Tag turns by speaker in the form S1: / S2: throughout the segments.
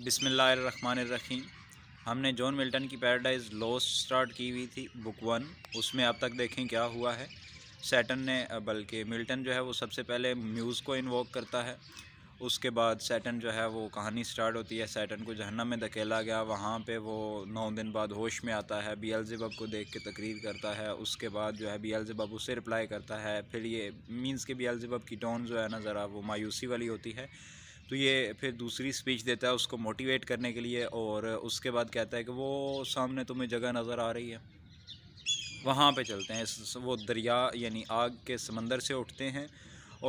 S1: बिसमीम हमने John Milton की पैराडाइज लॉस स्टार्ट की हुई थी बुक वन उसमें अब तक देखें क्या हुआ है सैटन ने बल्कि मिल्टन जो है वो सबसे पहले म्यूज़ को इन्वोक करता है उसके बाद सैटन जो है वो कहानी स्टार्ट होती है सैटन को जहन्नम में धकेला गया वहाँ पे वो नौ दिन बाद होश में आता है बियलजबब को देख के तकरीर करता है उसके बाद जो है बियलजबब उससे रिप्लाई करता है फिर ये मीन्स के बियलजबब की टोन जो है ना ज़रा वो मायूसी वाली होती है तो ये फिर दूसरी स्पीच देता है उसको मोटिवेट करने के लिए और उसके बाद कहता है कि वो सामने तुम्हें जगह नज़र आ रही है वहाँ पे चलते हैं वो दरिया यानी आग के समंदर से उठते हैं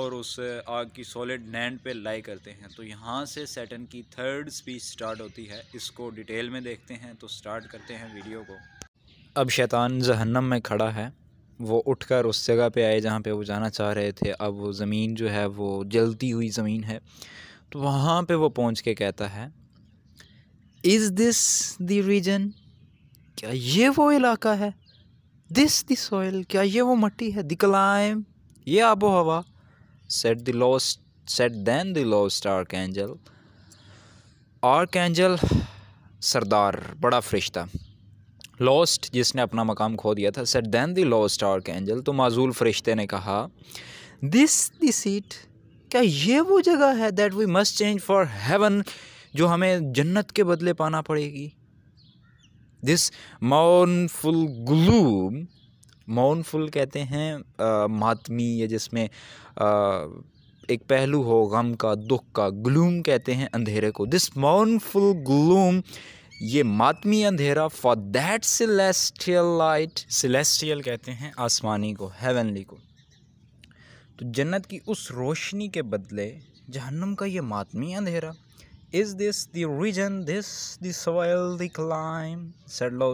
S1: और उस आग की सॉलिड लैंड पे लाई करते हैं तो यहाँ से सेटन की थर्ड स्पीच स्टार्ट होती है इसको डिटेल में देखते हैं तो स्टार्ट करते हैं वीडियो को अब शैतान जहन्नम में खड़ा है वो उठकर उस जगह पे आए जहाँ पे वो जाना चाह रहे थे अब वो ज़मीन जो है वो जलती हुई ज़मीन है तो वहाँ पे वो पहुँच के कहता है इज़ दिस द रीजन क्या ये वो इलाका है दिस द सॉइल क्या ये वो मट्टी है द क्लाइम ये आबो हवा said the lost said then the lost archangel archangel सरदार बड़ा फरिश्ता लॉस्ट जिसने अपना मकाम खो दिया था said then the lost archangel तो माजूल फरिश्ते ने कहा दिस दीट क्या ये वो जगह है that we must change for heaven जो हमें जन्नत के बदले पाना पड़ेगी दिस माउनफुल ग्लूम माउनफुल कहते हैं मातमी या जिसमें आ, एक पहलू हो गम का दुख का ग्लूम कहते हैं अंधेरे को दिस माउनफुल ग्लूम ये मातमी अंधेरा for that celestial light celestial कहते हैं आसमानी को हेवनली को तो जन्नत की उस रोशनी के बदले जहन्नम का ये मातमी अंधेरा is this the region this दॉयल soil the clime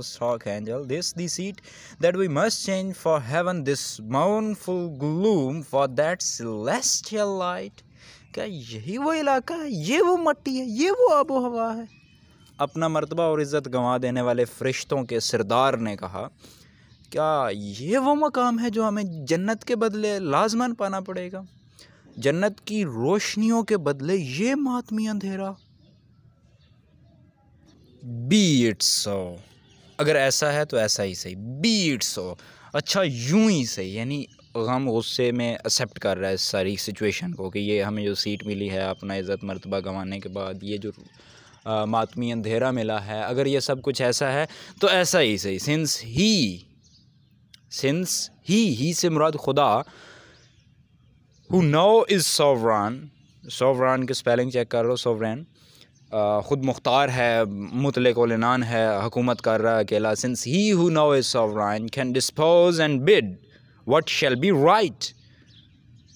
S1: stock angel this the seat that we must change for heaven this mournful gloom for that celestial light क्या यही वो इलाका है ये वो मट्टी है ये वो आबो हवा है अपना मरतबा और इज़्ज़त गंवा देने वाले फ़रिश्तों के सरदार ने कहा क्या ये वो मकाम है जो हमें जन्नत के बदले लाजमन पाना पड़ेगा जन्नत की रोशनियों के बदले ये मातमी अंधेरा बी इट सो अगर ऐसा है तो ऐसा ही सही बी इट सो अच्छा यूं ही सही यानी हम गुस्से में एक्सेप्ट कर रहा है इस सारी सिचुएशन को कि ये हमें जो सीट मिली है अपना इज़्ज़त मरतबा गंवाने के बाद ये जो आ, मातमी अंधेरा मिला है अगर ये सब कुछ ऐसा है तो ऐसा ही सही सिंस ही सिंस ही ही से मुराद खुदा who now is sovereign sovereign की स्पेलिंग चेक कर लो सोवरान ख़ुद मुख्तार है मुतल नान है हुकूमत कर रहा है अकेला since he who now is sovereign can dispose and bid what shall be right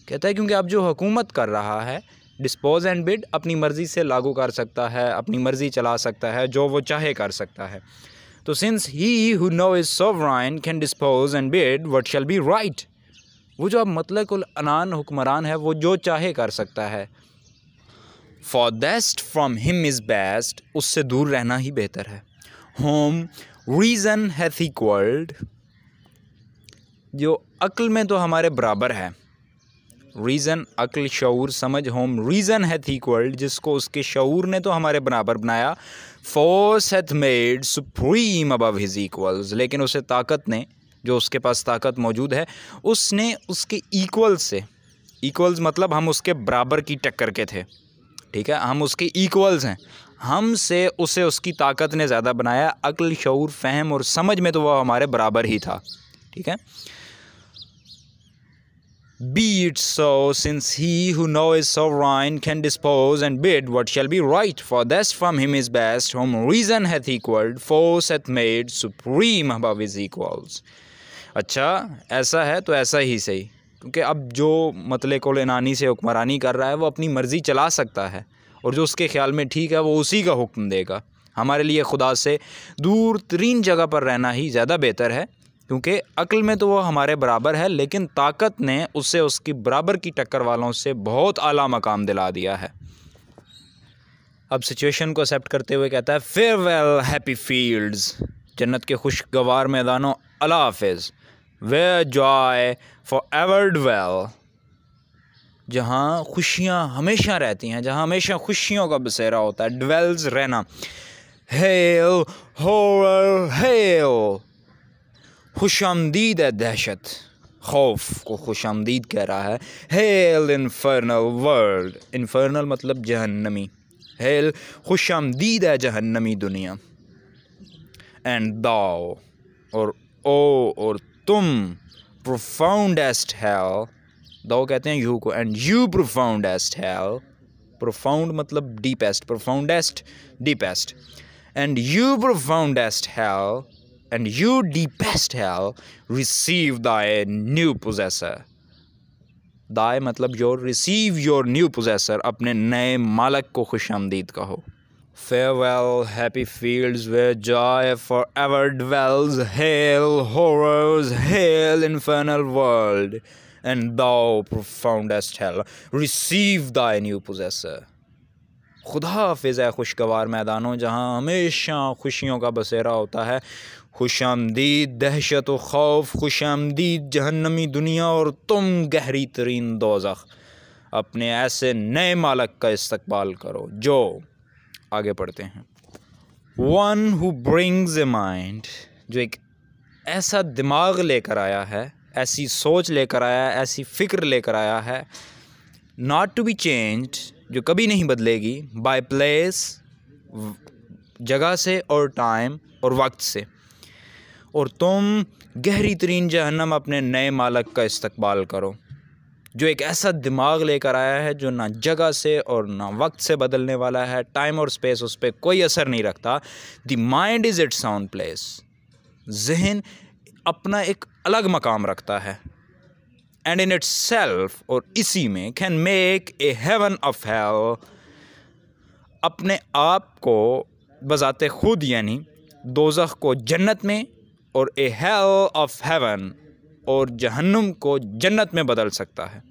S1: कहता है क्योंकि अब जो हुकूमत कर रहा है डिस्पोज एंड बिड अपनी मर्ज़ी से लागू कर सकता है अपनी मर्ज़ी चला सकता है जो वो चाहे कर सकता है तो since he who no is sovereign can dispose and bed what shall be right वो जो अब मतलब अनान हुक्मरान है वो जो चाहे कर सकता है for best from him is best उससे दूर रहना ही बेहतर है होम रीज़न हैथ इक्वल्ड जो अक्ल में तो हमारे बराबर है रीज़न अक्ल शूर समझ होम रीज़न हैथ इक्वल्ड जिसको उसके शूर ने तो हमारे बराबर बनाया force hath made supreme above his equals लेकिन उसे ताकत ने जो उसके पास ताकत मौजूद है उसने उसके इक्वल से इक्वल्स मतलब हम उसके बराबर की टक्कर के थे ठीक है हम उसके इक्वल्स हैं हम से उसे उसकी ताकत ने ज़्यादा बनाया अक्ल शूर फहम और समझ में तो वह हमारे बराबर ही था ठीक है Be it so, since he who now is sovereign can dispose and bid what shall be right, for thus from him is best, whom reason hath equalled, force hath made, supreme above his equals. अच्छा ऐसा है तो ऐसा ही सही क्योंकि अब जो मतले को लेनानी से हुक्मरानी कर रहा है वो अपनी मर्ज़ी चला सकता है और जो उसके ख्याल में ठीक है वो उसी का हुक्म देगा हमारे लिए खुदा से दूर तरीन जगह पर रहना ही ज़्यादा बेहतर है क्योंकि अक्ल में तो वो हमारे बराबर है लेकिन ताकत ने उसे उसकी बराबर की टक्कर वालों से बहुत आला मकाम दिला दिया है अब सिचुएशन को एक्सेप्ट करते हुए कहता है फेयर वेल हैप्पी फील्ड्स जन्नत के खुशगवार मैदानों अला हाफिज़ where joy forever dwell जहाँ खुशियाँ हमेशा रहती हैं जहाँ हमेशा खुशियों का बसेरा होता है डवेल्स रहना हेल हो हेल खुश आमदीद है दहशत खौफ को खुश आमदीद कह रहा है हेल इनफर्नल वर्ल्ड इनफर्नल मतलब जहन्नमी हेल खुश आमदीद है जहन्नमी दुनिया एंड दाओ और ओ और तुम प्रोफाउंडेस्ट हैल दाओ कहते हैं यू को and you profoundest hell profound मतलब deepest profoundest deepest and you profoundest hell and you deepest hell receive thy new possessor Thy, मतलब your, receive your new possessor. अपने नए मालक को खुश कहो Farewell, happy fields where joy forever dwells. Hail, horrors, hail, infernal world, and thou profoundest hell, receive thy new possessor. खुदा हाफिज़ है खुशगवार मैदानों जहाँ हमेशा खुशियों का बसेरा होता है खुश आमदीद दहशत व खौफ खुश आमदीद जहन्नमी दुनिया और तुम गहरी तरीन दोजख अपने ऐसे नए मालक का इस्तकबाल करो जो आगे पढ़ते हैं one who brings a mind जो एक ऐसा दिमाग लेकर आया है ऐसी सोच लेकर आया है ऐसी फ़िक्र लेकर आया है नॉट टू बी चेंज्ड जो कभी नहीं बदलेगी बाय प्लेस जगह से और टाइम और वक्त से और तुम गहरी तरीन जहन्नम अपने नए मालक का इस्तबाल करो जो एक ऐसा दिमाग लेकर आया है जो ना जगह से और ना वक्त से बदलने वाला है टाइम और स्पेस उस पर कोई असर नहीं रखता the mind is its sound place जहन अपना एक अलग मकाम रखता है एंड इन इट्स सेल्फ और इसी में can make a heaven of hell अपने आप को बजाते खुद यानी दोजख को जन्नत में और ए हेल ऑफ हेवन और जहन्नुम को जन्नत में बदल सकता है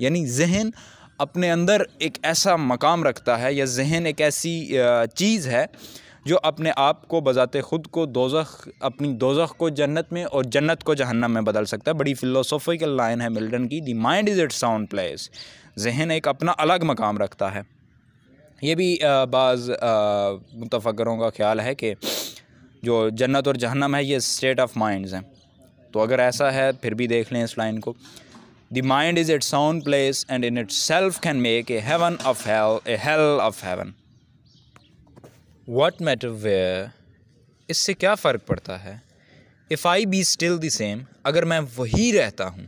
S1: यानी जहन अपने अंदर एक ऐसा मकाम रखता है या जहन एक ऐसी चीज़ है जो अपने आप को बजाते ख़ुद को दोजख अपनी दोजख को जन्नत में और जन्नत को जहन्नम में बदल सकता है बड़ी फ़िलोसोफिकल लाइन है मिल्टन की the mind is it sound place जहन एक अपना अलग मकाम रखता है ये भी बाज़ मुतफ़रों का ख्याल है कि जो जन्नत और जहन्नम है ये स्टेट ऑफ माइंड हैं तो अगर ऐसा है फिर भी देख लें इस लाइन को mind is its its place and in in self can make a heaven of hell a hell of heaven what matter where इससे क्या फ़र्क पड़ता है if I be still the same अगर मैं वही रहता हूँ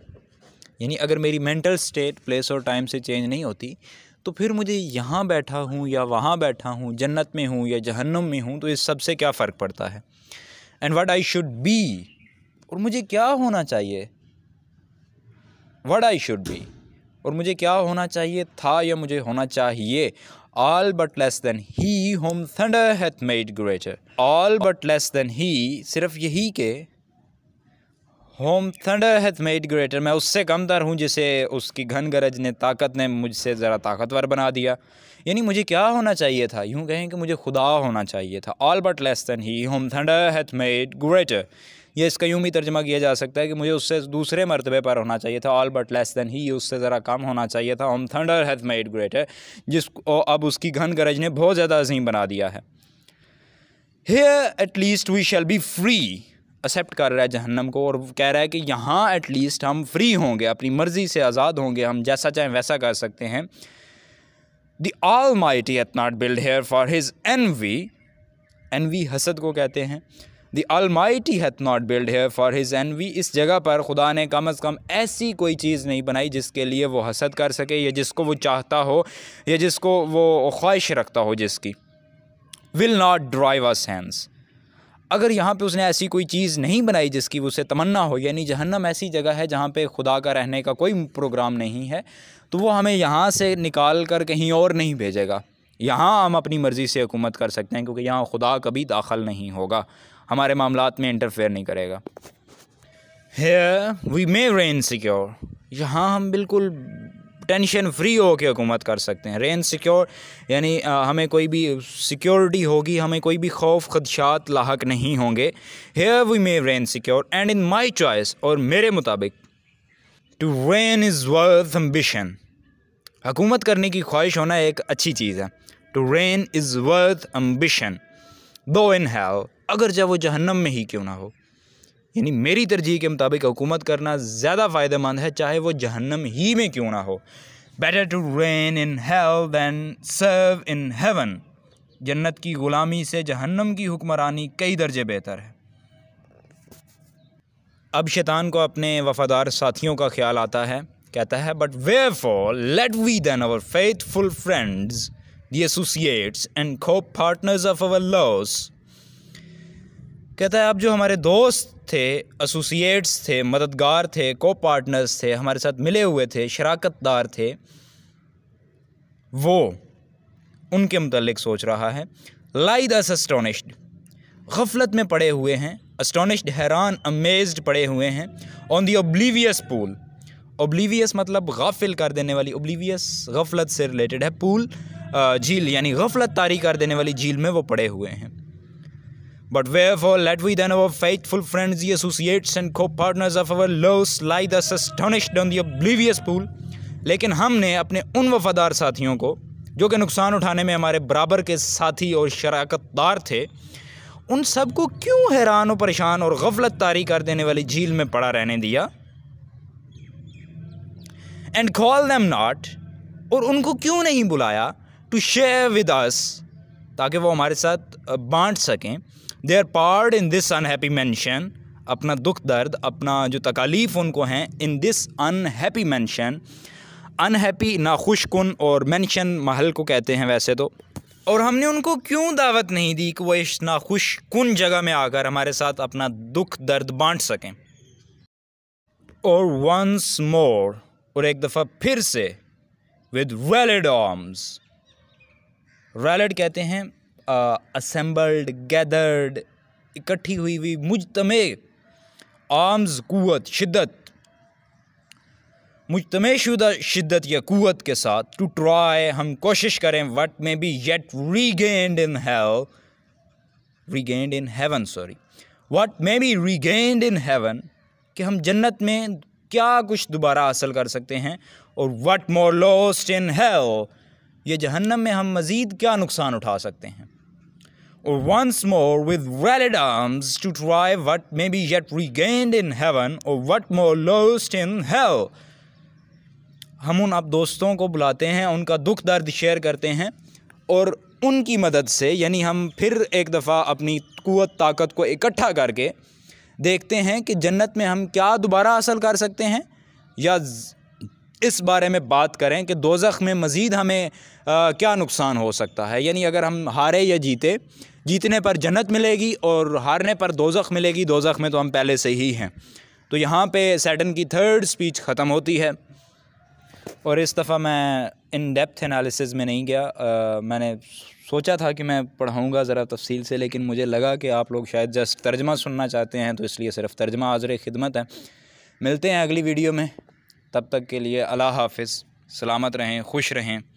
S1: यानी अगर मेरी मेंटल स्टेट प्लेस और टाइम से चेंज नहीं होती तो फिर मुझे यहाँ बैठा हूँ या वहाँ बैठा हूँ जन्नत में हूँ या जहन्नम में हूँ तो इस सब से क्या फ़र्क पड़ता है and what I should be और मुझे क्या होना चाहिए वट आई शुड बी और मुझे क्या होना चाहिए था या मुझे होना चाहिए all but less than he whom thunder hath made greater all but less than he सिर्फ यही के whom thunder hath made greater मैं उससे कम कमतर हूँ जिसे उसकी घन गरज ने ताकत ने मुझसे ज़रा ताकतवर बना दिया यानी मुझे क्या होना चाहिए था यूँ कहें कि मुझे खुदा होना चाहिए था all but less than he whom thunder hath made greater या इसका यूँ भी तर्जमा किया जा सकता है कि मुझे उससे दूसरे मरतबे पर होना चाहिए था all but less than he उससे ज़रा कम होना चाहिए था हम थंडर हैथ मेड ग्रेट है जिसको अब उसकी घन गरज ने बहुत ज़्यादा अजीम बना दिया है here at least we shall be free accept कर रहा है जहन्नम को और कह रहा है कि यहाँ लीस्ट हम फ्री होंगे अपनी मर्ज़ी से आज़ाद होंगे हम जैसा चाहें वैसा कर सकते हैं the almighty hath not build here for his envy envy हसद को कहते हैं the almighty hath not build here for his envy इस जगह पर खुदा ने कम अज़ कम ऐसी कोई चीज़ नहीं बनाई जिसके लिए वो हसद कर सके या जिसको वो चाहता हो या जिसको वो ख्वाहिश रखता हो जिसकी will not drive us hands अगर यहाँ पे उसने ऐसी कोई चीज़ नहीं बनाई जिसकी उसे तमन्ना हो यानी जहन्नम ऐसी जगह है जहाँ पे खुदा का रहने का कोई प्रोग्राम नहीं है तो वो हमें यहाँ से निकाल कर कहीं और नहीं भेजेगा यहाँ हम अपनी मर्ज़ी से हुकूमत कर सकते हैं क्योंकि यहाँ खुदा कभी दाखिल नहीं होगा हमारे मामला में इंटरफेयर नहीं करेगा here we may reign secure यहाँ हम बिल्कुल टेंशन फ्री होकर हुकूमत कर सकते हैं रेन सिक्योर यानी हमें कोई भी सिक्योरिटी होगी हमें कोई भी खौफ खदशात लाक नहीं होंगे here we may reign secure and in my choice और मेरे मुताबिक to reign is worth ambition हकूमत करने की ख्वाहिश होना एक अच्छी चीज़ है to reign is worth ambition though in have अगर चाहे वो जहन्नम में ही क्यों ना हो यानी मेरी तरजीह के मुताबिक हुकूमत करना ज़्यादा फ़ायदेमंद है चाहे वो जहन्नम ही में क्यों ना हो better to reign in hell than serve in heaven जन्नत की ग़ुलामी से जहन्नम की हुक्मरानी कई दर्जे बेहतर है अब शैतान को अपने वफ़ादार साथियों का ख्याल आता है कहता है but wherefore let we then our faithful friends the associates and co partners of our loss कहता है अब जो हमारे दोस्त थे एसोसिएट्स थे मददगार थे को पार्टनर्स थे हमारे साथ मिले हुए थे शराकतदार थे वो उनके मतलब सोच रहा है लाई दस अस्टोनिश्ड गफलत में पड़े हुए हैं अस्टोनिश्ड हैरान अमेज्ड पड़े हुए हैं ऑन दी ओब्लीवियस पूल ओब्लीवियस मतलब गाफिल कर देने वाली ओब्लीवियस गफलत से रिलेटेड है पूल झील यानी गफलत तारी कर देने वाली झील में वो पड़े हुए हैं But wherefore let we then our faithful friends, the associates and co-partners of our loss lie thus astonished on the oblivious pool. लेकिन हमने अपने उन वफादार साथियों को जो कि नुकसान उठाने में हमारे बराबर के साथी और शराकतदार थे उन सबको क्यों हैरान और परेशान और गफलत तारी कर देने वाली झील में पड़ा रहने दिया एंड कॉल दैम नॉट और उनको क्यों नहीं बुलाया टू शेयर विद अस ताकि वो हमारे साथ बांट सकें they are paired in this unhappy mansion अपना दुख दर्द अपना जो तकालीफ उनको हैं in this unhappy mansion unhappy नाखुशकुन और मैंशन महल को कहते हैं वैसे तो और हमने उनको क्यों दावत नहीं दी कि वह इस नाखुशकुन जगह में आकर हमारे साथ अपना दुख दर्द बांट सकें और वंस मोर और एक दफ़ा फिर से विद वैलिड आर्म्स वैलिड कहते हैं असम्बल्ड गैदर्ड इकट्ठी हुई हुई मुजतमे आर्म्स कुत शिद्दत मुजतम शुदा शिद्दत या कुत के साथ टू ट्राई हम कोशिश करें what may be yet regained in hell regained in heaven sorry what may be regained in heaven कि हम जन्नत में क्या कुछ दोबारा हासिल कर सकते हैं और what more lost in hell ये जहन्नम में हम मज़ीद क्या नुकसान उठा सकते हैं once more with valid arms to try what may be yet regained in heaven or what more lost in hell हम उन आप दोस्तों को बुलाते हैं उनका दुख दर्द शेयर करते हैं और उनकी मदद से यानी हम फिर एक दफ़ा अपनी कुत ताकत को इकट्ठा करके देखते हैं कि जन्नत में हम क्या दोबारा हासिल कर सकते हैं या इस बारे में बात करें कि दोजख में मज़ीद हमें आ, क्या नुकसान हो सकता है यानी अगर हम हारे या जीते जीतने पर जन्नत मिलेगी और हारने पर दोजख मिलेगी दोजख में तो हम पहले से ही हैं तो यहाँ पे सैटन की थर्ड स्पीच ख़त्म होती है और इस दफ़ा मैं इन डेप्थ एनालिसिस में नहीं गया आ, मैंने सोचा था कि मैं पढ़ाऊँगा ज़रा तफसील से लेकिन मुझे लगा कि आप लोग शायद जस्ट तर्जमा सुनना चाहते हैं तो इसलिए सिर्फ तर्जमा हाजर खिदमत है मिलते हैं अगली वीडियो में तब तक के लिए अला हाफ़ सलामत रहें खुश रहें